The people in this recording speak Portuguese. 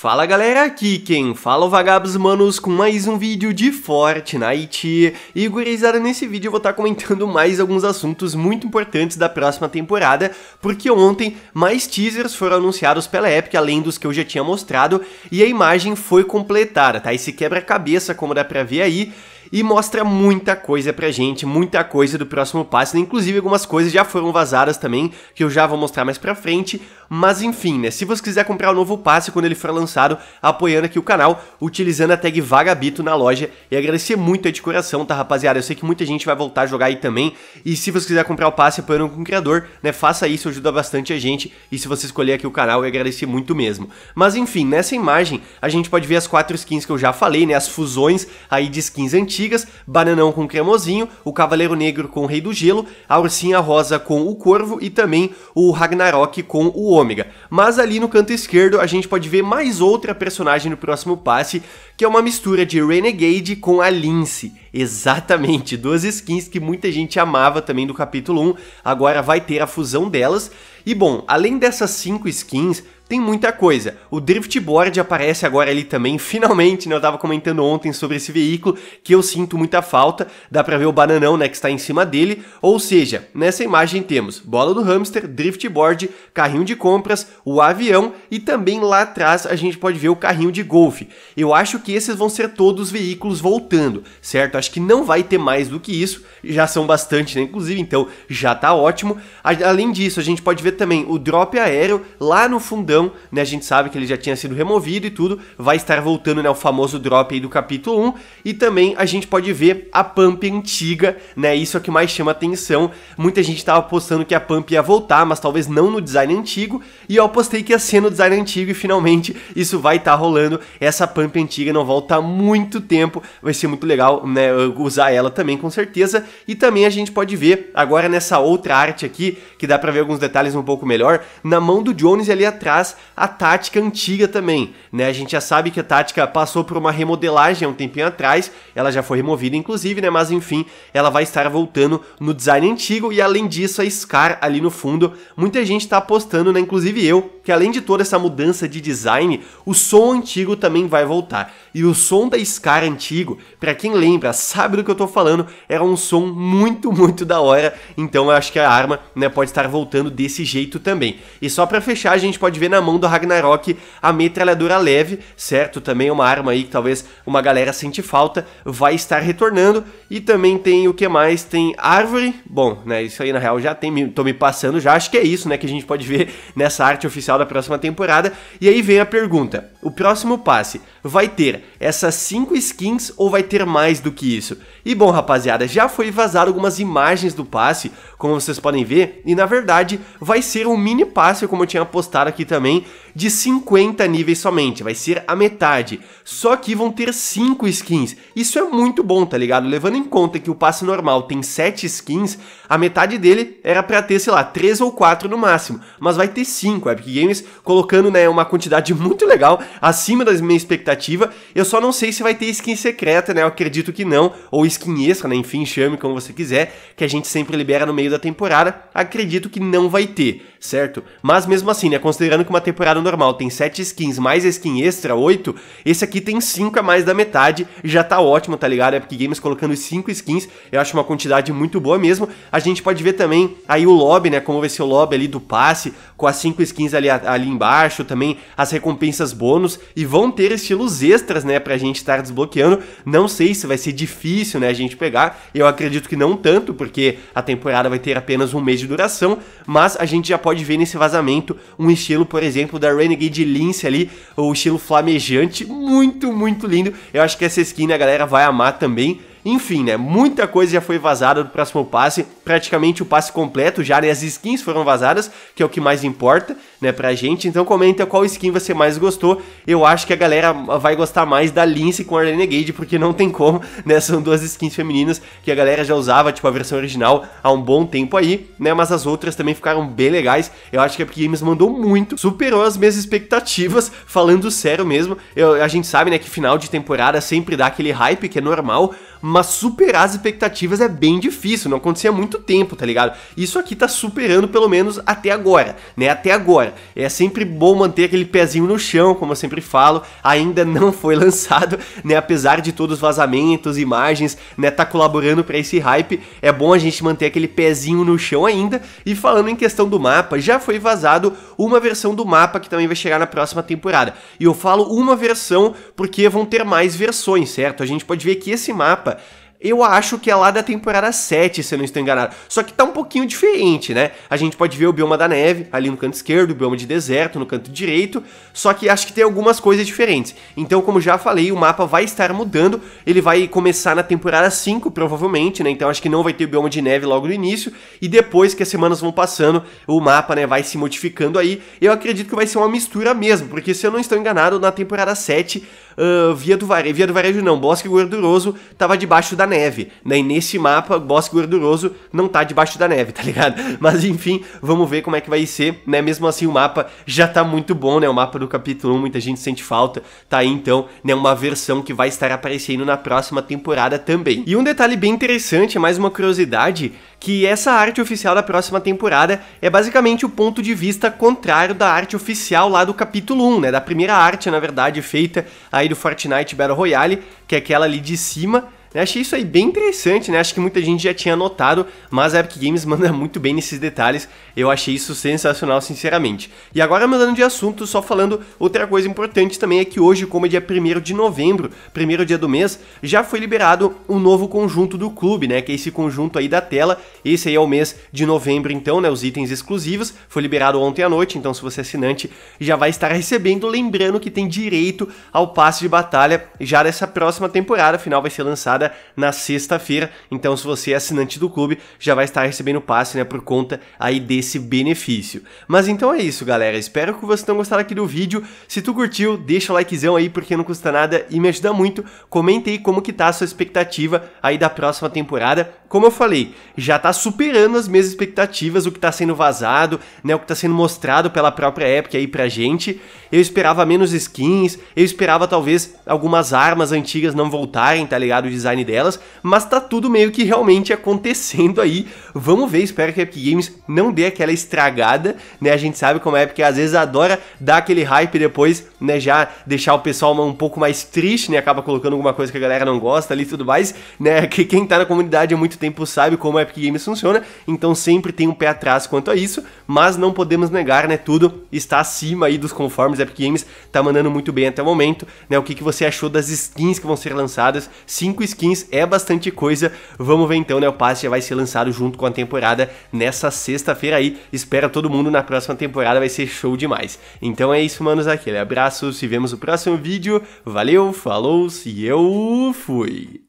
Fala galera, aqui quem fala é o Vagabos Manos com mais um vídeo de Fortnite E gurizada, nesse vídeo eu vou estar tá comentando mais alguns assuntos muito importantes da próxima temporada Porque ontem mais teasers foram anunciados pela Epic, além dos que eu já tinha mostrado E a imagem foi completada, tá? Esse quebra-cabeça, como dá pra ver aí e mostra muita coisa pra gente, muita coisa do próximo passo, inclusive algumas coisas já foram vazadas também, que eu já vou mostrar mais pra frente, mas enfim, né, se você quiser comprar o novo passe quando ele for lançado, apoiando aqui o canal, utilizando a tag Vagabito na loja, e agradecer muito aí de coração, tá rapaziada, eu sei que muita gente vai voltar a jogar aí também, e se você quiser comprar o passe apoiando com o criador, né, faça isso, ajuda bastante a gente, e se você escolher aqui o canal, eu agradecer muito mesmo. Mas enfim, nessa imagem, a gente pode ver as quatro skins que eu já falei, né, as fusões aí de skins antigas, antigas, Bananão com Cremosinho, o Cavaleiro Negro com o Rei do Gelo, a Ursinha Rosa com o Corvo e também o Ragnarok com o Ômega. Mas ali no canto esquerdo a gente pode ver mais outra personagem no próximo passe, que é uma mistura de Renegade com a Lince. Exatamente, duas skins que muita gente amava também do capítulo 1, agora vai ter a fusão delas. E bom, além dessas cinco skins, tem muita coisa. O Driftboard aparece agora ali também, finalmente, né? Eu tava comentando ontem sobre esse veículo, que eu sinto muita falta. Dá pra ver o bananão, né, que está em cima dele. Ou seja, nessa imagem temos bola do hamster, Driftboard, carrinho de compras, o avião e também lá atrás a gente pode ver o carrinho de golfe. Eu acho que esses vão ser todos os veículos voltando, certo? Acho que não vai ter mais do que isso, já são bastante, né? Inclusive, então já tá ótimo. além disso, a gente pode ver também o drop aéreo lá no fundão então, né? A gente sabe que ele já tinha sido removido e tudo, vai estar voltando, né? O famoso drop aí do capítulo 1. E também a gente pode ver a Pump antiga, né? Isso é o que mais chama atenção. Muita gente estava postando que a Pump ia voltar, mas talvez não no design antigo. E eu postei que ia ser no design antigo e finalmente isso vai estar tá rolando. Essa Pump antiga não volta há muito tempo, vai ser muito legal, né? Usar ela também, com certeza. E também a gente pode ver agora nessa outra arte aqui, que dá pra ver alguns detalhes um pouco melhor, na mão do Jones ali atrás a tática antiga também, né? A gente já sabe que a tática passou por uma remodelagem há um tempinho atrás, ela já foi removida inclusive, né? Mas enfim, ela vai estar voltando no design antigo e além disso a Scar ali no fundo, muita gente está apostando, né? Inclusive eu, que além de toda essa mudança de design, o som antigo também vai voltar. E o som da Scar antigo, para quem lembra, sabe do que eu tô falando, era um som muito, muito da hora. Então eu acho que a arma, né, pode estar voltando desse jeito também. E só para fechar, a gente pode ver na na mão do Ragnarok a metralhadora é leve, certo? Também é uma arma aí que talvez uma galera sente falta, vai estar retornando. E também tem o que mais? Tem árvore. Bom, né, isso aí na real já tem, tô me passando já, acho que é isso, né, que a gente pode ver nessa arte oficial da próxima temporada. E aí vem a pergunta: o próximo passe vai ter essas 5 skins ou vai ter mais do que isso? E bom, rapaziada, já foi vazado algumas imagens do passe, como vocês podem ver, e na verdade vai ser um mini passe, como eu tinha postado aqui também de 50 níveis somente, vai ser a metade. Só que vão ter 5 skins. Isso é muito bom, tá ligado? Levando em conta que o passe normal tem 7 skins, a metade dele era para ter, sei lá, 3 ou 4 no máximo, mas vai ter 5. Epic Games colocando, né, uma quantidade muito legal acima da minha expectativa. Eu só não sei se vai ter skin secreta, né? Eu acredito que não, ou skin extra, né? Enfim, chame como você quiser, que a gente sempre libera no meio da temporada. Acredito que não vai ter certo? Mas mesmo assim, né, considerando que uma temporada normal tem 7 skins mais skin extra, 8, esse aqui tem 5 a mais da metade, já tá ótimo, tá ligado? É porque Games colocando 5 skins, eu acho uma quantidade muito boa mesmo. A gente pode ver também aí o lobby, né, como vai ser o lobby ali do passe, com as 5 skins ali, ali embaixo, também as recompensas bônus, e vão ter estilos extras, né, pra gente estar tá desbloqueando. Não sei se vai ser difícil, né, a gente pegar, eu acredito que não tanto, porque a temporada vai ter apenas um mês de duração, mas a gente já pode pode ver nesse vazamento um estilo, por exemplo, da Renegade Lince ali, o estilo flamejante, muito, muito lindo. Eu acho que essa skin a galera vai amar também. Enfim, né? Muita coisa já foi vazada do próximo passe praticamente o passe completo já, né? As skins foram vazadas, que é o que mais importa, né, pra gente. Então comenta qual skin você mais gostou. Eu acho que a galera vai gostar mais da Lince com a Renegade, porque não tem como, né? São duas skins femininas que a galera já usava, tipo, a versão original há um bom tempo aí, né? Mas as outras também ficaram bem legais. Eu acho que a Epic Games mandou muito, superou as minhas expectativas, falando sério mesmo. Eu, a gente sabe, né, que final de temporada sempre dá aquele hype que é normal, mas superar as expectativas é bem difícil. Não acontecia muito muito tempo, tá ligado? Isso aqui tá superando pelo menos até agora, né? Até agora. É sempre bom manter aquele pezinho no chão, como eu sempre falo. Ainda não foi lançado, né? Apesar de todos os vazamentos, imagens, né? Tá colaborando para esse hype. É bom a gente manter aquele pezinho no chão ainda. E falando em questão do mapa, já foi vazado uma versão do mapa que também vai chegar na próxima temporada. E eu falo uma versão porque vão ter mais versões, certo? A gente pode ver que esse mapa eu acho que é lá da temporada 7, se eu não estou enganado. Só que tá um pouquinho diferente, né? A gente pode ver o bioma da neve ali no canto esquerdo, o bioma de deserto no canto direito, só que acho que tem algumas coisas diferentes. Então, como já falei, o mapa vai estar mudando, ele vai começar na temporada 5, provavelmente, né? Então acho que não vai ter o bioma de neve logo no início, e depois que as semanas vão passando, o mapa, né, vai se modificando aí. Eu acredito que vai ser uma mistura mesmo, porque se eu não estou enganado, na temporada 7 ah, Via do Varejo, Via do Varejo não, Bosque Gorduroso tava debaixo da neve, né? E nesse mapa, Bosque Gorduroso não tá debaixo da neve, tá ligado? Mas enfim, vamos ver como é que vai ser, né? Mesmo assim, o mapa já tá muito bom, né? O mapa do capítulo 1, muita gente sente falta, tá aí então, né? Uma versão que vai estar aparecendo na próxima temporada também. E um detalhe bem interessante, mais uma curiosidade, que essa arte oficial da próxima temporada é basicamente o ponto de vista contrário da arte oficial lá do capítulo 1, né? Da primeira arte, na verdade, feita aí do Fortnite Battle Royale, que é aquela ali de cima, eu achei isso aí bem interessante, né? Acho que muita gente já tinha notado, mas a Epic Games manda muito bem nesses detalhes. Eu achei isso sensacional, sinceramente. E agora mudando de assunto, só falando outra coisa importante também é que hoje, como é dia 1 de novembro, primeiro dia do mês, já foi liberado um novo conjunto do clube, né? Que é esse conjunto aí da tela. Esse aí é o mês de novembro, então, né? Os itens exclusivos. Foi liberado ontem à noite, então se você é assinante, já vai estar recebendo. Lembrando que tem direito ao passe de batalha já dessa próxima temporada, afinal vai ser lançado lançada na sexta-feira. Então, se você é assinante do clube, já vai estar recebendo passe, né, por conta aí desse benefício. Mas então é isso, galera. Espero que vocês tenham gostado aqui do vídeo. Se tu curtiu, deixa o likezão aí porque não custa nada e me ajuda muito. Comente aí como que tá a sua expectativa aí da próxima temporada. Como eu falei, já tá superando as minhas expectativas, o que tá sendo vazado, né, o que tá sendo mostrado pela própria Epic aí pra gente. Eu esperava menos skins, eu esperava talvez algumas armas antigas não voltarem, tá ligado? design delas, mas tá tudo meio que realmente acontecendo aí. Vamos ver, espero que a Epic Games não dê aquela estragada, né? A gente sabe como a Epic às vezes adora dar aquele hype depois, né, já deixar o pessoal um pouco mais triste, né? Acaba colocando alguma coisa que a galera não gosta ali e tudo mais, né? Que quem tá na comunidade há muito tempo sabe como a Epic Games funciona, então sempre tem um pé atrás quanto a isso, mas não podemos negar, né? Tudo está acima aí dos conformes, a Epic Games tá mandando muito bem até o momento, né? O que, que você achou das skins que vão ser lançadas? Cinco skins skins, é bastante coisa. Vamos ver então, né? O passe já vai ser lançado junto com a temporada nessa sexta-feira aí. Espera todo mundo na próxima temporada, vai ser show demais. Então é isso, manos. Aquele abraço, se vemos no próximo vídeo. Valeu, falou e eu fui!